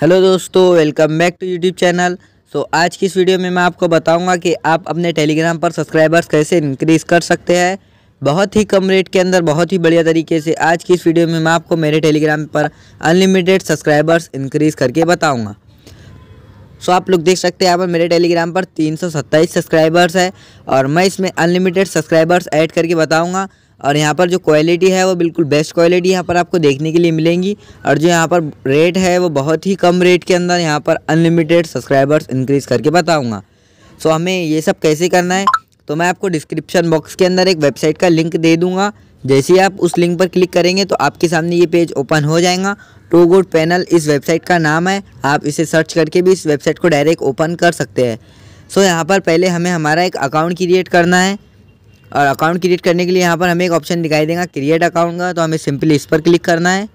hello दोस्तों welcome back to YouTube channel so आज की इस वीडियो में मैं आपको बताऊंगा कि आप अपने टेलीग्राम पर सब्सक्राइबर्स कैसे इंक्रीज़ कर सकते हैं बहुत ही कम रेट के अंदर बहुत ही बढ़िया तरीके से आज की इस वीडियो में मैं आपको मेरे टेलीग्राम पर अनलिमिटेड सब्सक्राइबर्स इंक्रीज़ करके बताऊँगा सो आप लोग देख सकते हैं यहाँ पर मेरे टेलीग्राम पर तीन सब्सक्राइबर्स है और मैं इसमें अनलिमिटेड सब्सक्राइबर्स ऐड करके बताऊँगा और यहाँ पर जो क्वालिटी है वो बिल्कुल बेस्ट क्वालिटी यहाँ पर आपको देखने के लिए मिलेंगी और जो यहाँ पर रेट है वो बहुत ही कम रेट के अंदर यहाँ पर अनलिमिटेड सब्सक्राइबर्स इंक्रीज़ करके बताऊँगा सो हमें ये सब कैसे करना है तो मैं आपको डिस्क्रिप्शन बॉक्स के अंदर एक वेबसाइट का लिंक दे दूँगा जैसे ही आप उस लिंक पर क्लिक करेंगे तो आपके सामने ये पेज ओपन हो जाएगा टू गुड पैनल इस वेबसाइट का नाम है आप इसे सर्च करके भी इस वेबसाइट को डायरेक्ट ओपन कर सकते हैं सो so, यहाँ पर पहले हमें हमारा एक अकाउंट क्रिएट करना है और अकाउंट क्रिएट करने के लिए यहाँ पर हमें एक ऑप्शन दिखाई देगा क्रिएट अकाउंट का तो हमें सिंपली इस पर क्लिक करना है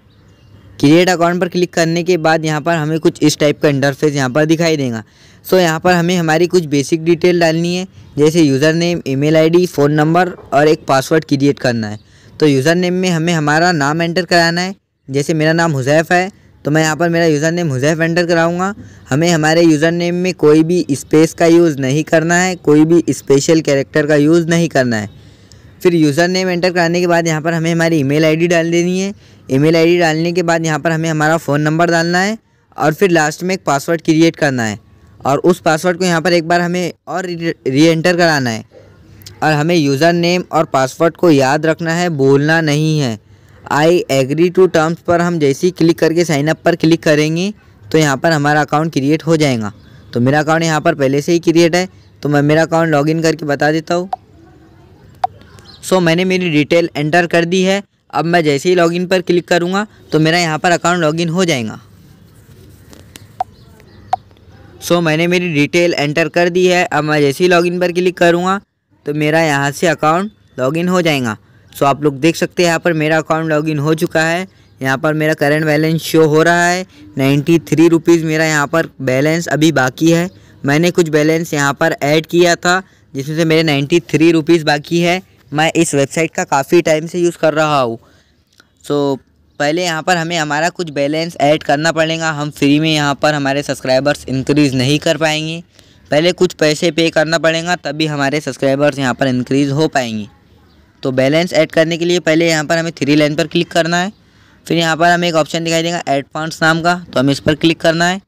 क्रिएट अकाउंट पर क्लिक करने के बाद यहाँ पर हमें कुछ इस टाइप का इंटरफेस यहाँ पर दिखाई देगा सो so, यहाँ पर हमें हमारी कुछ बेसिक डिटेल डालनी है जैसे username email ID phone number और एक पासवर्ड क्रिएट करना है तो यूज़र नेम में हमें हमारा नाम एंटर कराना है जैसे मेरा नाम हुजैफ है तो मैं यहाँ पर मेरा यूज़र नेम हुजैफ एंटर कराऊँगा हमें हमारे यूज़र नेम में कोई भी स्पेस का यूज़ नहीं करना है कोई भी स्पेशल कैरेक्टर का यूज़ नहीं करना है फिर यूज़र नेम एंटर कराने के बाद यहाँ पर हमें हमारी ईमेल आईडी डाल देनी है ईमेल आईडी डालने के बाद यहाँ पर हमें हमारा फ़ोन नंबर डालना है और फिर लास्ट में एक पासवर्ड क्रिएट करना है और उस पासवर्ड को यहाँ पर एक बार हमें और री एंटर कराना है और हमें यूज़र नेम और पासवर्ड को याद रखना है बोलना नहीं है आई एग्री टू टर्म्स पर हम जैसे ही क्लिक करके साइनअप पर क्लिक करेंगे तो यहाँ पर हमारा अकाउंट क्रिएट हो जाएगा तो मेरा अकाउंट यहाँ पर पहले से ही क्रिएट है तो मैं मेरा अकाउंट लॉगिन करके बता देता हूँ सो so, मैंने मेरी डिटेल एंटर कर दी है अब मैं जैसे ही लॉगिन पर क्लिक करूँगा तो मेरा यहाँ पर अकाउंट लॉगिन हो जाएगा सो so, मैंने मेरी डिटेल एंटर कर दी है अब मैं जैसे ही लॉगिन पर क्लिक करूँगा तो मेरा यहाँ से अकाउंट लॉगिन हो जाएगा सो आप लोग देख सकते हैं यहाँ पर मेरा अकाउंट लॉगिन हो चुका है यहाँ पर मेरा करेंट बैलेंस शो हो रहा है नाइन्टी थ्री रुपीज़ मेरा यहाँ पर बैलेंस अभी बाकी है मैंने कुछ बैलेंस यहाँ पर ऐड किया था जिसमें से मेरे नाइन्टी थ्री रुपीज़ बाकी है मैं इस वेबसाइट का काफ़ी टाइम से यूज़ कर रहा हूँ सो so, पहले यहाँ पर हमें हमारा कुछ बैलेंस ऐड करना पड़ेगा हम फ्री में यहाँ पर हमारे सब्सक्राइबर्स इंक्रीज़ नहीं कर पाएंगे पहले कुछ पैसे पे करना पड़ेगा तभी हमारे सब्सक्राइबर्स यहाँ पर इंक्रीज़ हो पाएंगे तो बैलेंस ऐड करने के लिए पहले यहाँ पर हमें थ्री लाइन पर क्लिक करना है फिर यहाँ पर हमें एक ऑप्शन दिखाई देगा ऐड फंड्स नाम का तो हमें इस पर क्लिक करना है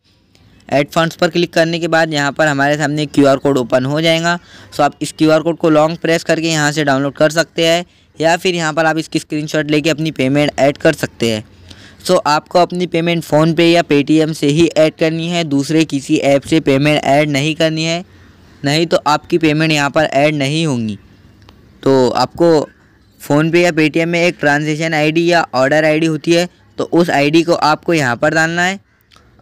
ऐड फंड्स पर क्लिक करने के बाद यहाँ पर हमारे सामने क्यू आर कोड ओपन हो जाएगा सो आप इस क्यू आर कोड को लॉन्ग प्रेस करके यहाँ से डाउनलोड कर सकते हैं या फिर यहाँ पर आप इसकी स्क्रीनशॉट लेके अपनी पेमेंट ऐड कर सकते हैं सो so, आपको अपनी पेमेंट फ़ोनपे या पेटीएम से ही ऐड करनी है दूसरे किसी ऐप से पेमेंट ऐड नहीं करनी है नहीं तो आपकी पेमेंट यहाँ पर ऐड नहीं होंगी तो आपको फ़ोनपे या पेटीएम में एक ट्रांजेक्शन आईडी या ऑर्डर आईडी होती है तो उस आईडी को आपको यहाँ पर डालना है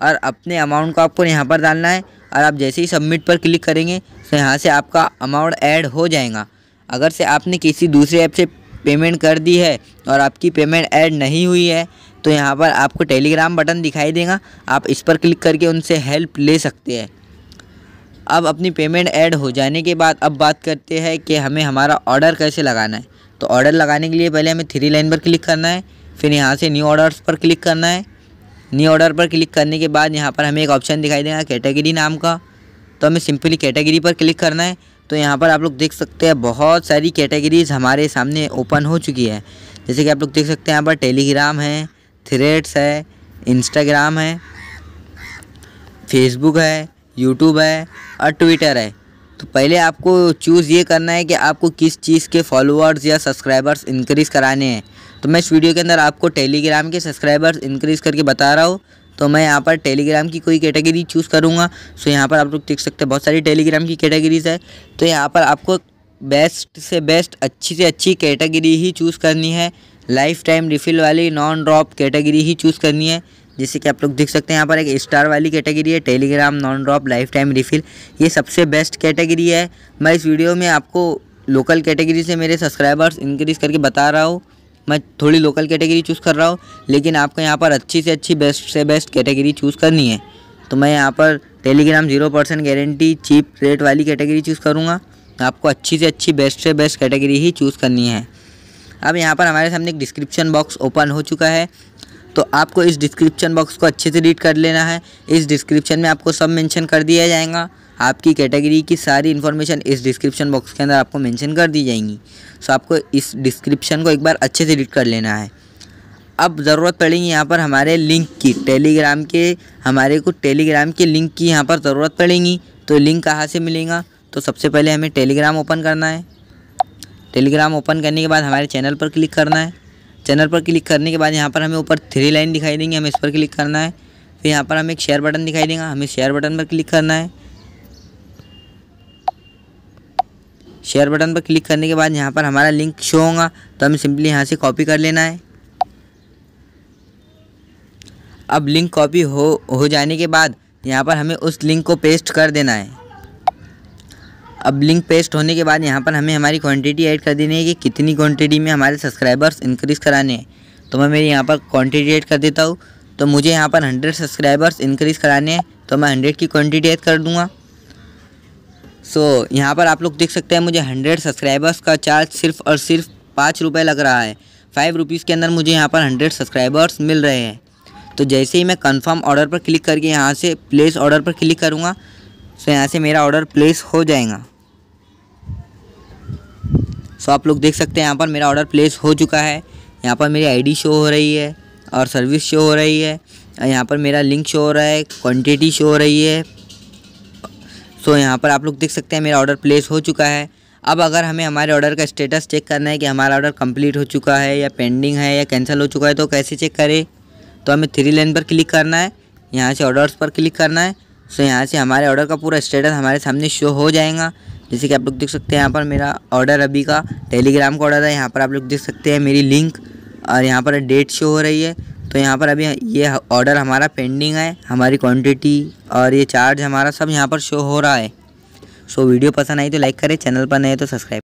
और अपने अमाउंट को आपको यहाँ पर डालना है और आप जैसे ही सबमिट पर क्लिक करेंगे तो यहाँ से आपका अमाउंट ऐड हो जाएगा अगर से आपने किसी दूसरे ऐप से पेमेंट कर दी है और आपकी पेमेंट ऐड नहीं हुई है तो यहाँ पर आपको टेलीग्राम बटन दिखाई देगा आप इस पर क्लिक करके उनसे हेल्प ले सकते हैं अब अपनी पेमेंट ऐड हो जाने के बाद अब बात करते हैं कि हमें हमारा ऑर्डर कैसे लगाना है तो ऑर्डर लगाने के लिए पहले हमें थ्री लाइन पर क्लिक करना है फिर यहाँ से न्यू ऑर्डर्स पर क्लिक करना है न्यू ऑर्डर पर क्लिक करने के बाद यहाँ पर हमें एक ऑप्शन दिखाई देगा कैटेगरी नाम का तो हमें सिंपली कैटेगरी पर क्लिक करना है तो यहाँ पर आप लोग देख सकते हैं बहुत सारी कैटेगरीज हमारे सामने ओपन हो चुकी है जैसे कि आप लोग देख सकते हैं यहाँ पर टेलीग्राम है थ्रेड्स है इंस्टाग्राम है फेसबुक है यूट्यूब है और ट्विटर है तो पहले आपको चूज़ ये करना है कि आपको किस चीज़ के फॉलोअर्स या सब्सक्राइबर्स इंक्रीज़ कराने हैं तो मैं इस वीडियो के अंदर आपको टेलीग्राम के सब्सक्राइबर्स इंक्रीज़ करके बता रहा हूँ तो मैं यहाँ पर टेलीग्राम की कोई कैटेगरी चूज़ करूँगा सो यहाँ पर आप लोग देख सकते हैं बहुत सारी टेलीग्राम की कैटेगरीज है तो यहाँ पर आपको बेस्ट से बेस्ट अच्छी से अच्छी कैटेगरी ही चूज़ करनी है लाइफ टाइम रिफ़िल वाली नॉन ड्रॉप कैटेगरी ही चूज़ करनी है जैसे कि आप लोग देख सकते हैं यहाँ पर एक स्टार वाली कैटेगरी है Telegram non drop lifetime refill ये सबसे बेस्ट कैटेगरी है मैं इस वीडियो में आपको लोकल कैटेगरी से मेरे सब्सक्राइबर्स इंक्रीज़ करके बता रहा हूँ मैं थोड़ी लोकल कैटेगरी चूज़ कर रहा हूँ लेकिन आपको यहाँ पर अच्छी से अच्छी बेस्ट से बेस्ट कैटेगरी चूज़ करनी है तो मैं यहाँ पर Telegram zero percent guarantee cheap rate वाली कैटेगरी चूज़ करूँगा आपको अच्छी से अच्छी बेस्ट से बेस्ट कैटेगरी ही चूज़ करनी है अब यहाँ पर हमारे सामने एक डिस्क्रिप्शन बॉक्स ओपन हो चुका है तो आपको इस डिस्क्रिप्शन बॉक्स को अच्छे से रीड कर लेना है इस डिस्क्रिप्शन में आपको सब मेंशन कर दिया जाएगा आपकी कैटेगरी की सारी इन्फॉर्मेशन इस डिस्क्रिप्शन बॉक्स के अंदर आपको मेंशन कर दी जाएंगी सो आपको इस डिस्क्रिप्शन को एक बार अच्छे से रीड कर लेना है अब ज़रूरत पड़ेगी यहाँ पर हमारे लिंक की टेलीग्राम के हमारे को टेलीग्राम के लिंक की यहाँ पर ज़रूरत पड़ेगी तो लिंक कहाँ से मिलेगा तो सबसे पहले हमें टेलीग्राम ओपन करना है टेलीग्राम ओपन करने के बाद हमारे चैनल पर क्लिक करना है चैनल पर क्लिक करने के बाद यहाँ पर हमें ऊपर थ्री लाइन दिखाई देंगी हमें इस पर क्लिक करना है फिर यहाँ पर हमें एक शेयर बटन दिखाई देगा हमें शेयर बटन पर क्लिक करना है शेयर बटन पर क्लिक करने के बाद यहाँ पर हमारा लिंक शो होगा तो हमें सिंपली यहाँ से कॉपी कर लेना है अब लिंक कॉपी हो हो जाने के बाद यहाँ पर हमें उस लिंक को पेस्ट कर देना है अब लिंक पेस्ट होने के बाद यहाँ पर हमें हमारी क्वांटिटी ऐड कर देनी है कि कितनी क्वांटिटी में हमारे सब्सक्राइबर्स इंक्रीज़ कराने हैं तो मैं मेरी यहाँ पर क्वांटिटी ऐड कर देता हूँ तो मुझे यहाँ पर हंड्रेड सब्सक्राइबर्स इंक्रीज़ कराने हैं तो मैं हंड्रेड की क्वांटिटी ऐड कर दूँगा सो so, यहाँ पर आप लोग देख सकते हैं मुझे हंड्रेड सब्सक्राइबर्स का चार्ज सिर्फ और सिर्फ पाँच रुपये लग रहा है फाइव रुपीज़ के अंदर मुझे यहाँ पर हंड्रेड सब्सक्राइबर्स मिल रहे हैं तो जैसे ही मैं कंफर्म ऑर्डर पर क्लिक करके यहाँ से प्लेस ऑर्डर पर क्लिक करूँगा तो यहाँ से मेरा ऑर्डर प्लेस हो जाएगा सो आप लोग देख सकते हैं यहाँ पर मेरा ऑर्डर प्लेस हो चुका है यहाँ पर मेरी आईडी शो हो रही है और सर्विस शो हो रही है यहाँ पर मेरा लिंक शो हो रहा है क्वान्टिटी शो हो रही है सो so, यहाँ पर आप लोग देख सकते हैं मेरा ऑर्डर प्लेस हो चुका है अब अगर हमें हमारे ऑर्डर का स्टेटस चेक करना है कि हमारा ऑर्डर कंप्लीट हो चुका है या पेंडिंग है या कैंसिल हो चुका है तो कैसे चेक करें तो हमें थ्री लाइन पर क्लिक करना है यहाँ से ऑर्डर्स पर क्लिक करना है सो यहाँ से हमारे ऑर्डर का पूरा स्टेटस हमारे सामने शो हो जाएगा जैसे कि आप लोग देख सकते हैं यहाँ पर मेरा ऑर्डर अभी का टेलीग्राम का ऑर्डर है यहाँ पर आप लोग देख सकते हैं मेरी लिंक और यहाँ पर डेट शो हो रही है तो यहाँ पर अभी ये ऑर्डर हमारा पेंडिंग है हमारी क्वांटिटी और ये चार्ज हमारा सब यहाँ पर शो हो रहा है सो वीडियो पसंद आई तो लाइक करें चैनल पर नए तो सब्सक्राइब